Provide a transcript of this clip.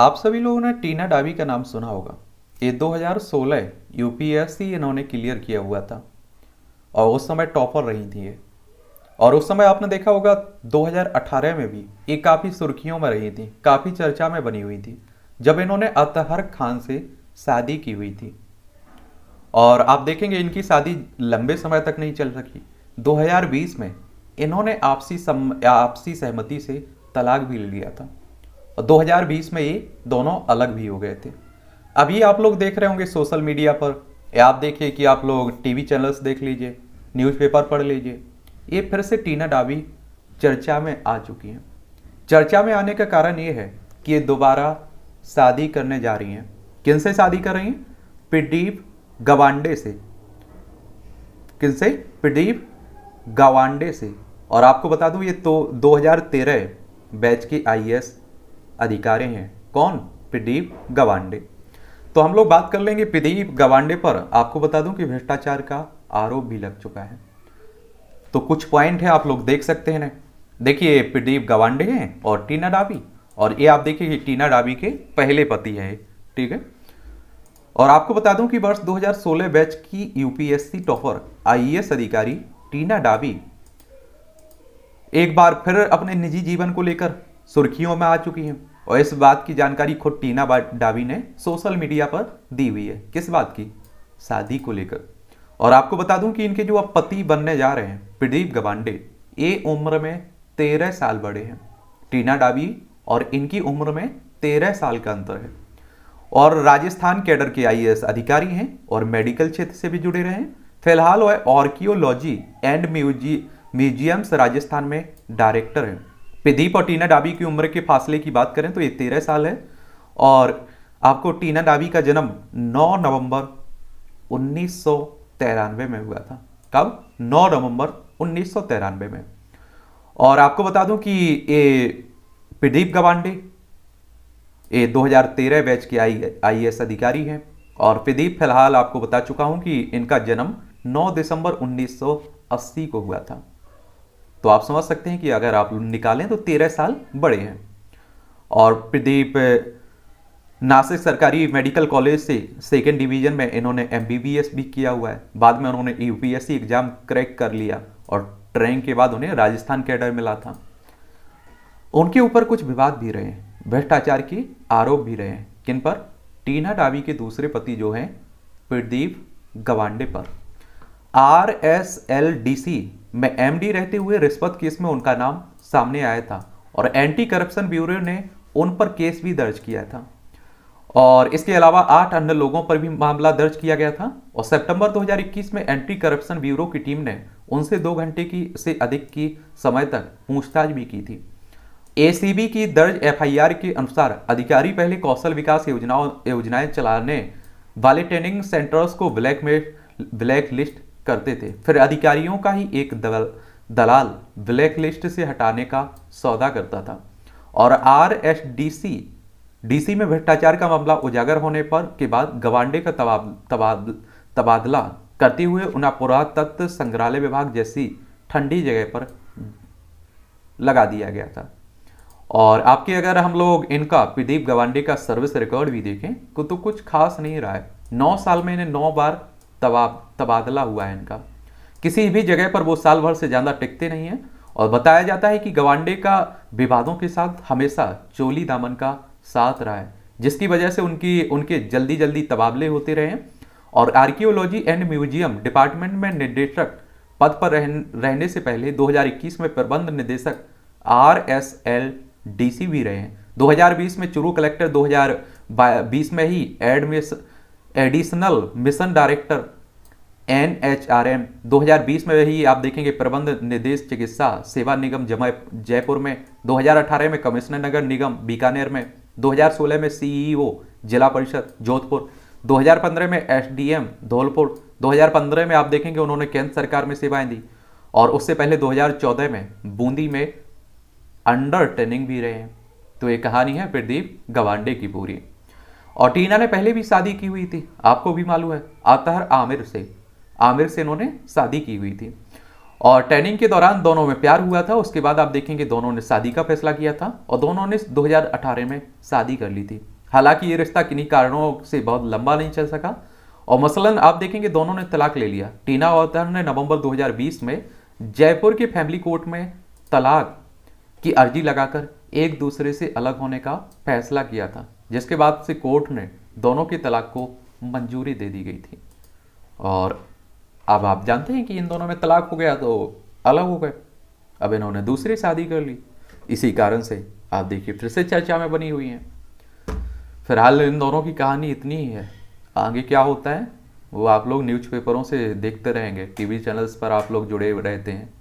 आप सभी लोगों ने टीना डाबी का नाम सुना होगा ये 2016 यूपीएससी इन्होंने क्लियर किया हुआ था और उस समय टॉपर रही थी ये और उस समय आपने देखा होगा 2018 में भी ये काफ़ी सुर्खियों में रही थी काफ़ी चर्चा में बनी हुई थी जब इन्होंने अतहर खान से शादी की हुई थी और आप देखेंगे इनकी शादी लंबे समय तक नहीं चल सकी 2020 में इन्होंने आपसी सम आपसी सहमति से तलाक भी ले लिया था और 2020 में ये दोनों अलग भी हो गए थे अभी आप लोग देख रहे होंगे सोशल मीडिया पर या आप देखिए कि आप लोग टीवी चैनल्स देख लीजिए न्यूज़पेपर पढ़ लीजिए ये फिर से टीना डाबी चर्चा में आ चुकी हैं चर्चा में आने का कारण ये है कि ये दोबारा शादी करने जा रही हैं किनसे शादी कर रही हैं प्रदीप गवांडे से किनसे प्रदीप गवांडे से और आपको बता दूं ये तो 2013 बैच की आईएएस अधिकारी हैं कौन प्रदीप गवांडे तो हम लोग बात कर लेंगे प्रदीप गवांडे पर आपको बता दूं कि भ्रष्टाचार का आरोप भी लग चुका है तो कुछ पॉइंट है आप लोग देख सकते हैं देखिए प्रदीप गवांडे हैं और टीना डाबी और ये आप देखिए टीना डाबी के पहले पति है ठीक है और आपको बता दूं कि वर्ष 2016 बैच की यूपीएससी टॉपर आईएएस e अधिकारी टीना डाबी एक बार फिर अपने निजी जीवन को लेकर सुर्खियों में आ चुकी हैं और इस बात की जानकारी खुद टीना डाबी ने सोशल मीडिया पर दी हुई है किस बात की शादी को लेकर और आपको बता दूं कि इनके जो अब पति बनने जा रहे हैं प्रदीप गवांडे ये उम्र में तेरह साल बड़े हैं टीना डाबी और इनकी उम्र में तेरह साल का अंतर है और राजस्थान कैडर के आईएएस अधिकारी हैं और मेडिकल क्षेत्र से भी जुड़े रहे हैं फिलहाल वह ऑर्कियोलॉजी एंड म्यूजी म्यूजियम्स राजस्थान में डायरेक्टर हैं पे दीप और टीना डाबी की उम्र के फासले की बात करें तो ये तेरह साल है और आपको टीना डाबी का जन्म 9 नवंबर उन्नीस में हुआ था कब 9 नवंबर उन्नीस में और आपको बता दूं कि ये प्रदीप गवांडे ये 2013 बैच के आई आई अधिकारी हैं और प्रदीप फिलहाल आपको बता चुका हूं कि इनका जन्म 9 दिसंबर 1980 को हुआ था तो आप समझ सकते हैं कि अगर आप निकालें तो तेरह साल बड़े हैं और प्रदीप नासिक सरकारी मेडिकल कॉलेज से सेकेंड डिवीजन में इन्होंने एम भी किया हुआ है बाद में उन्होंने यू एग्ज़ाम क्रैक कर लिया और ट्रेनिंग के बाद उन्हें राजस्थान कैडर मिला था उनके ऊपर कुछ विवाद भी रहे भ्रष्टाचार के आरोप भी रहे किन पर टीना डाबी के दूसरे पति जो हैं प्रदीप गवांडे पर R S L D C में एमडी रहते हुए रिश्वत केस में उनका नाम सामने आया था और एंटी करप्शन ब्यूरो ने उन पर केस भी दर्ज किया था और इसके अलावा आठ अन्य लोगों पर भी मामला दर्ज किया गया था और सितंबर 2021 में एंटी करप्शन ब्यूरो की टीम ने उनसे दो घंटे की से अधिक की समय तक पूछताछ भी की थी एसीबी की दर्ज एफआईआर के अनुसार अधिकारी पहले कौशल विकास योजनाओं योजनाएं चलाने वाले ट्रेनिंग सेंटर्स को ब्लैक में ब्लैक लिस्ट करते थे फिर अधिकारियों का ही एक दल दलाल ब्लैक लिस्ट से हटाने का सौदा करता था और R S D C DC में भ्रष्टाचार का मामला उजागर होने पर के बाद गवांडे का तबाद, तबाद, तबादला करते हुए उन्हें पुरातत्व संग्रहालय विभाग जैसी ठंडी जगह पर लगा दिया गया था और आपके अगर हम लोग इनका प्रदीप गवांडे का सर्विस रिकॉर्ड भी देखें तो, तो कुछ खास नहीं रहा है नौ साल में इन्हें नौ बार तबादला हुआ है इनका किसी भी जगह पर वो साल भर से ज़्यादा टिकते नहीं है और बताया जाता है कि गवांडे का विवादों के साथ हमेशा चोली दामन का साथ रहा है जिसकी वजह से उनकी उनके जल्दी जल्दी तबादले होते रहे और आर्कियोलॉजी एंड म्यूजियम डिपार्टमेंट में निर्देशक पद पर रहन, रहने से पहले 2021 में प्रबंध निदेशक R S L D C भी रहे हैं दो में चुरू कलेक्टर 2020 में ही एडमिश additional mission director N H R M दो हजार बीस में वही आप देखेंगे प्रबंध निदेश चिकित्सा सेवा निगम जयपुर में दो हजार अठारह में कमिश्नर नगर निगम बीकानेर में दो हजार सोलह में सीईओ जिला परिषद जोधपुर दो हजार पंद्रह में एसडीएम धौलपुर दो हजार पंद्रह में आप देखेंगे उन्होंने केंद्र सरकार में सेवाएं दी और उससे पहले दो हजार चौदह में बूंदी में अंडर ट्रेनिंग भी रहे हैं तो ये कहानी है प्रदीप गवांडे की पूरी और टीना ने पहले भी शादी की हुई थी आपको भी मालूम है आतहर आमिर से आमिर से इन्होंने शादी की हुई थी और ट्रेनिंग के दौरान दोनों में प्यार हुआ था उसके बाद आप देखेंगे दोनों ने शादी का फैसला किया था और दोनों ने 2018 में शादी कर ली थी हालांकि ये रिश्ता किन्हीं कारणों से बहुत लंबा नहीं चल सका और मसलन आप देखेंगे दोनों ने तलाक ले लिया टीना और तहर ने नवंबर 2020 में जयपुर के फैमिली कोर्ट में तलाक की अर्जी लगाकर एक दूसरे से अलग होने का फैसला किया था जिसके बाद से कोर्ट ने दोनों की तलाक को मंजूरी दे दी गई थी और अब आप जानते हैं कि इन दोनों में तलाक हो गया तो अलग हो गए अब इन्होंने दूसरी शादी कर ली इसी कारण से आप देखिए फिर से चर्चा में बनी हुई हैं फिलहाल इन दोनों की कहानी इतनी ही है आगे क्या होता है वो आप लोग न्यूज़पेपरों से देखते रहेंगे टीवी चैनल्स पर आप लोग जुड़े रहते हैं